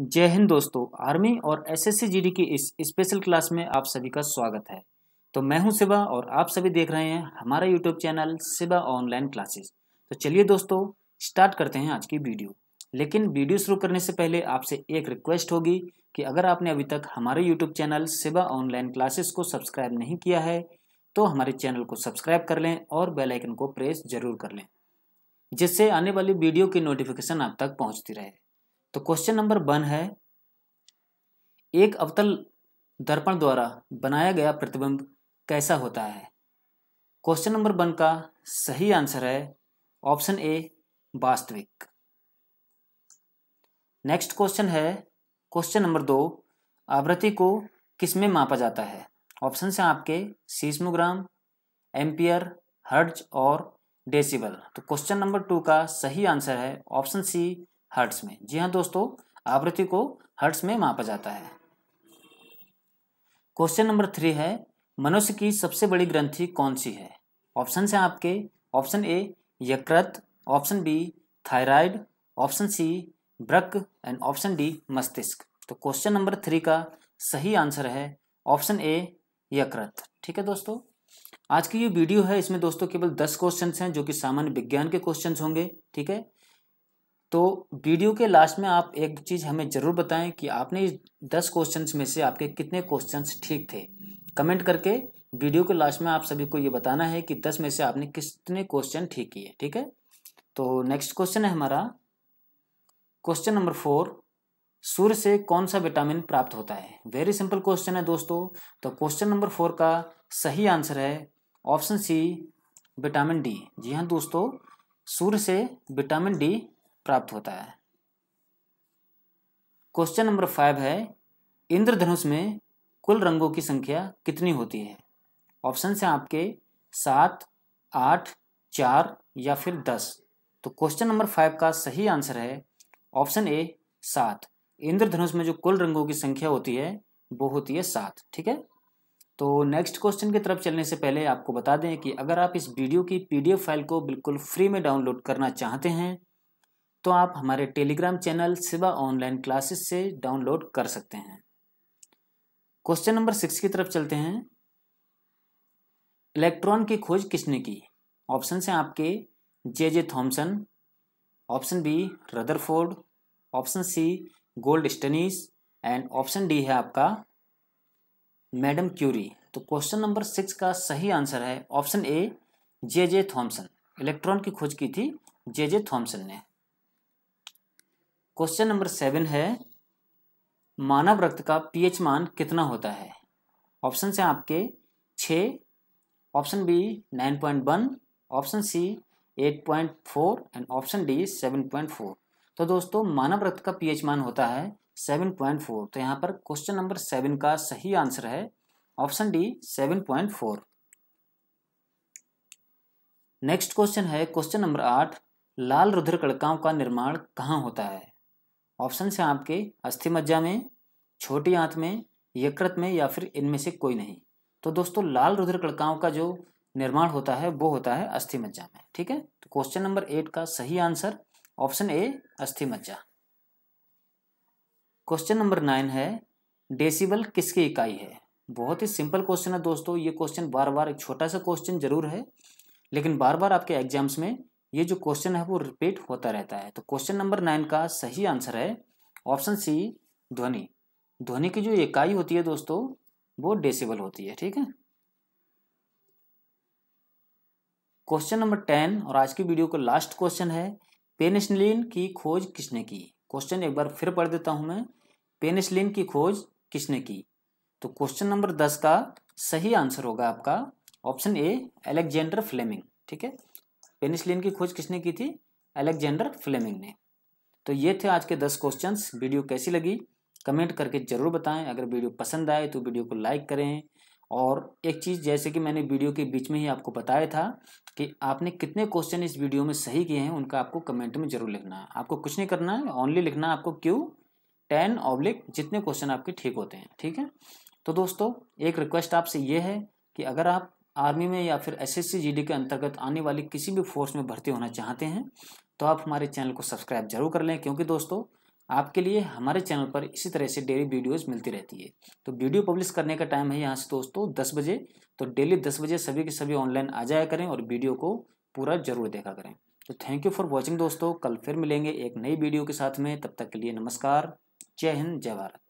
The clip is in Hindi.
जय हिंद दोस्तों आर्मी और एसएससी जीडी की इस स्पेशल क्लास में आप सभी का स्वागत है तो मैं हूं शिवा और आप सभी देख रहे हैं हमारा YouTube channel Shiva online classes तो चलिए दोस्तों स्टार्ट करते हैं आज की वीडियो लेकिन वीडियो शुरू करने से पहले आपसे एक रिक्वेस्ट होगी कि अगर आपने अभी तक हमारे YouTube channel Shiva online classes को सब्सक्राइब नहीं किया है तो हमारे चैनल को सब्सक्राइब कर लें और बेलाइकन को प्रेस जरूर कर लें जिससे आने वाली वीडियो की नोटिफिकेशन आप तक पहुँचती रहे तो क्वेश्चन नंबर वन है एक अवतल दर्पण द्वारा बनाया गया प्रतिबिंब कैसा होता है क्वेश्चन नंबर वन का सही आंसर है ऑप्शन ए वास्तविक नेक्स्ट क्वेश्चन है क्वेश्चन नंबर दो आवृत्ति को किसमें मापा जाता है ऑप्शन से आपके सीस्मोग्राम एम्पियर हर्ज और डेसिबल तो क्वेश्चन नंबर टू का सही आंसर है ऑप्शन सी हर्ट्स में जी हाँ दोस्तों आवृत्ति को हर्ट्स में मापा जाता है क्वेश्चन नंबर थ्री है मनुष्य की सबसे बड़ी ग्रंथि कौन सी है ऑप्शन है आपके ऑप्शन ए यकृत option B thyroid option C ब्रक एंड ऑप्शन डी मस्तिष्क तो क्वेश्चन नंबर थ्री का सही आंसर है ऑप्शन ए यकृत ठीक है दोस्तों आज की ये वीडियो है इसमें दोस्तों केवल दस क्वेश्चन हैं जो कि सामान्य विज्ञान के क्वेश्चन होंगे ठीक है तो वीडियो के लास्ट में आप एक चीज़ हमें ज़रूर बताएं कि आपने इस दस क्वेश्चन में से आपके कितने क्वेश्चन ठीक थे कमेंट करके वीडियो के लास्ट में आप सभी को ये बताना है कि दस में से आपने कितने क्वेश्चन ठीक किए ठीक है तो नेक्स्ट क्वेश्चन है हमारा क्वेश्चन नंबर फोर सूर्य से कौन सा विटामिन प्राप्त होता है वेरी सिंपल क्वेश्चन है दोस्तों तो क्वेश्चन नंबर फोर का सही आंसर है ऑप्शन सी विटामिन डी जी हाँ दोस्तों सूर्य से विटामिन डी प्राप्त होता है क्वेश्चन नंबर फाइव है इंद्रधनुष में कुल रंगों की संख्या कितनी होती है ऑप्शन है आपके सात आठ चार या फिर दस तो क्वेश्चन नंबर फाइव का सही आंसर है ऑप्शन ए सात इंद्रधनुष में जो कुल रंगों की संख्या होती है वो होती है सात ठीक है तो नेक्स्ट क्वेश्चन की तरफ चलने से पहले आपको बता दें कि अगर आप इस वीडियो की पीडीएफ फाइल को बिल्कुल फ्री में डाउनलोड करना चाहते हैं तो आप हमारे Telegram channel Shiva online classes से डाउनलोड कर सकते हैं क्वेश्चन नंबर सिक्स की तरफ चलते हैं इलेक्ट्रॉन की खोज किसने की ऑप्शन से आपके J J Thomson option B Rutherford option C Goldstein and option D है आपका मैडम क्यूरी तो क्वेश्चन नंबर सिक्स का सही आंसर है option A J J Thomson electron की खोज की थी जे जे थॉम्सन ने क्वेश्चन नंबर सेवन है मानव रक्त का पीएच मान कितना होता है ऑप्शन है आपके छ option B nine point one option C eight point four and option D seven point four तो दोस्तों मानव रक्त का पीएच मान होता है सेवन पॉइंट फोर तो यहाँ पर क्वेश्चन नंबर सेवन का सही आंसर है option D seven point four next question है क्वेश्चन नंबर आठ लाल रुद्र कड़काओं का निर्माण कहाँ होता है ऑप्शन है आपके अस्थि मज्जा में छोटी आंत में यकृत में या फिर इनमें से कोई नहीं तो दोस्तों लाल रुधिर कड़काओं का जो निर्माण होता है वो होता है अस्थि मज्जा में ठीक है तो क्वेश्चन नंबर एट का सही आंसर ऑप्शन ए अस्थि मज्जा क्वेश्चन नंबर नाइन है डेसिबल किसकी इकाई है बहुत ही सिंपल क्वेश्चन है दोस्तों ये क्वेश्चन बार बार एक छोटा सा क्वेश्चन जरूर है लेकिन बार बार आपके एग्जाम्स में ये जो क्वेश्चन है वो रिपीट होता रहता है तो क्वेश्चन नंबर नाइन का सही आंसर है ऑप्शन सी ध्वनि ध्वनि की जो इकाई होती है दोस्तों वो डेसिबल होती है ठीक है क्वेश्चन नंबर टेन और आज की वीडियो का लास्ट क्वेश्चन है पेनिसलिन की खोज किसने की क्वेश्चन एक बार फिर पढ़ देता हूं मैं पेनिसलिन की खोज किसने की तो क्वेश्चन नंबर दस का सही आंसर होगा आपका ऑप्शन ए एलेक्जेंडर फ्लेमिंग ठीक है पेनिसिलिन की खोज किसने की थी अलेक्जेंडर फ्लेमिंग ने तो ये थे आज के दस क्वेश्चंस वीडियो कैसी लगी कमेंट करके ज़रूर बताएं अगर वीडियो पसंद आए तो वीडियो को लाइक करें और एक चीज़ जैसे कि मैंने वीडियो के बीच में ही आपको बताया था कि आपने कितने क्वेश्चन इस वीडियो में सही किए हैं उनका आपको कमेंट में ज़रूर लिखना है आपको कुछ नहीं करना है ओनली लिखना है आपको क्यू टेन ऑब्लिक जितने क्वेश्चन आपके ठीक होते हैं ठीक है तो दोस्तों एक रिक्वेस्ट आपसे ये है कि अगर आप आर्मी में या फिर एसएससी जीडी के अंतर्गत आने वाली किसी भी फोर्स में भर्ती होना चाहते हैं तो आप हमारे चैनल को सब्सक्राइब जरूर कर लें क्योंकि दोस्तों आपके लिए हमारे चैनल पर इसी तरह से डेली वीडियोस मिलती रहती है तो वीडियो पब्लिश करने का टाइम है यहाँ से दोस्तों दस बजे तो डेली दस बजे सभी के सभी ऑनलाइन आ जाया करें और वीडियो को पूरा जरूर देखा करें तो थैंक यू फॉर वॉचिंग दोस्तों कल फिर मिलेंगे एक नई वीडियो के साथ में तब तक के लिए नमस्कार जय हिंद जय भारत